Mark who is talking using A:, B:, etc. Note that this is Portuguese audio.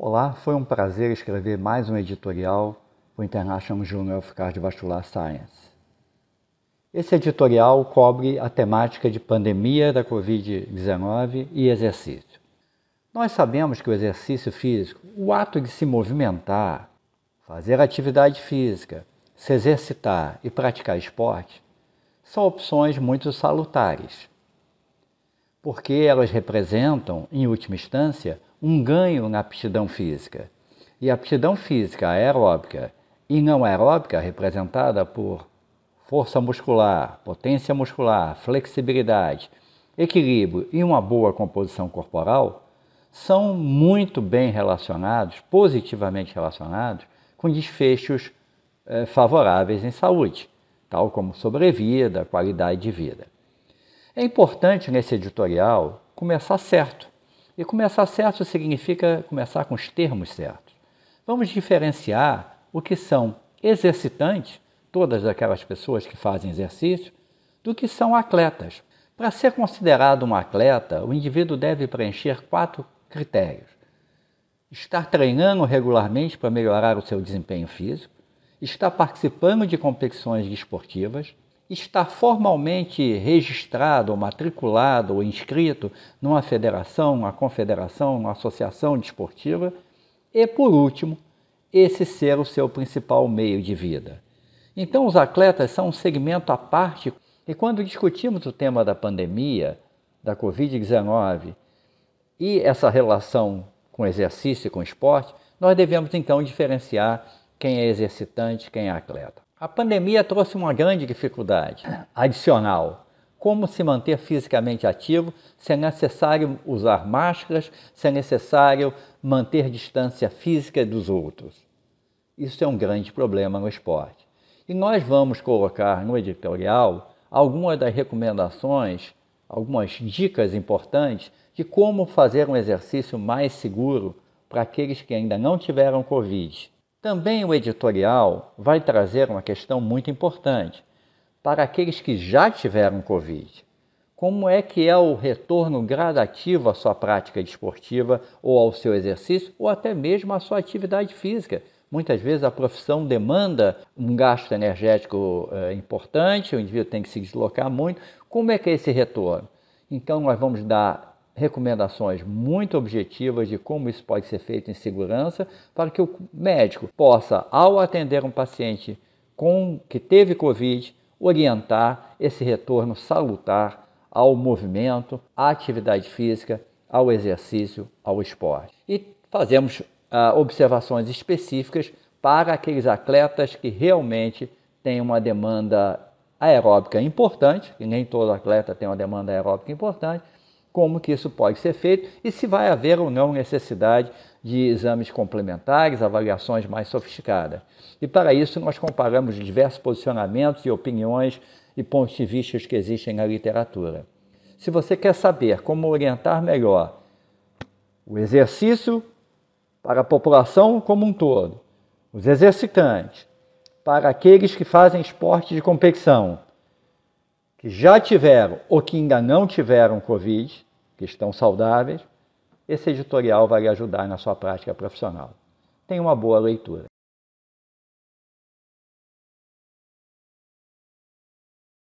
A: Olá, foi um prazer escrever mais um editorial para o International Journal of Cardiovascular Science. Esse editorial cobre a temática de pandemia da Covid-19 e exercício. Nós sabemos que o exercício físico, o ato de se movimentar, fazer atividade física, se exercitar e praticar esporte, são opções muito salutares, porque elas representam, em última instância, um ganho na aptidão física. E a aptidão física aeróbica e não aeróbica, representada por força muscular, potência muscular, flexibilidade, equilíbrio e uma boa composição corporal, são muito bem relacionados, positivamente relacionados, com desfechos eh, favoráveis em saúde, tal como sobrevida, qualidade de vida. É importante nesse editorial começar certo e começar certo significa começar com os termos certos. Vamos diferenciar o que são exercitantes, todas aquelas pessoas que fazem exercício, do que são atletas. Para ser considerado um atleta, o indivíduo deve preencher quatro critérios: estar treinando regularmente para melhorar o seu desempenho físico, estar participando de competições esportivas, está formalmente registrado, matriculado ou inscrito numa federação, uma confederação, uma associação desportiva. E, por último, esse ser o seu principal meio de vida. Então, os atletas são um segmento à parte. E quando discutimos o tema da pandemia, da Covid-19, e essa relação com exercício e com esporte, nós devemos então diferenciar quem é exercitante, quem é atleta. A pandemia trouxe uma grande dificuldade adicional. Como se manter fisicamente ativo se é necessário usar máscaras, se é necessário manter distância física dos outros? Isso é um grande problema no esporte. E nós vamos colocar no editorial algumas das recomendações, algumas dicas importantes de como fazer um exercício mais seguro para aqueles que ainda não tiveram Covid também o editorial vai trazer uma questão muito importante para aqueles que já tiveram Covid. Como é que é o retorno gradativo à sua prática desportiva ou ao seu exercício ou até mesmo à sua atividade física? Muitas vezes a profissão demanda um gasto energético eh, importante, o indivíduo tem que se deslocar muito. Como é que é esse retorno? Então, nós vamos dar recomendações muito objetivas de como isso pode ser feito em segurança, para que o médico possa, ao atender um paciente com que teve Covid, orientar esse retorno salutar ao movimento, à atividade física, ao exercício, ao esporte. E fazemos ah, observações específicas para aqueles atletas que realmente têm uma demanda aeróbica importante, e nem todo atleta tem uma demanda aeróbica importante, como que isso pode ser feito e se vai haver ou não necessidade de exames complementares, avaliações mais sofisticadas. E para isso nós comparamos diversos posicionamentos e opiniões e pontos de vista que existem na literatura. Se você quer saber como orientar melhor o exercício para a população como um todo, os exercitantes, para aqueles que fazem esporte de competição, que já tiveram ou que ainda não tiveram Covid, que estão saudáveis, esse editorial vai lhe ajudar na sua prática profissional. Tenha uma boa leitura.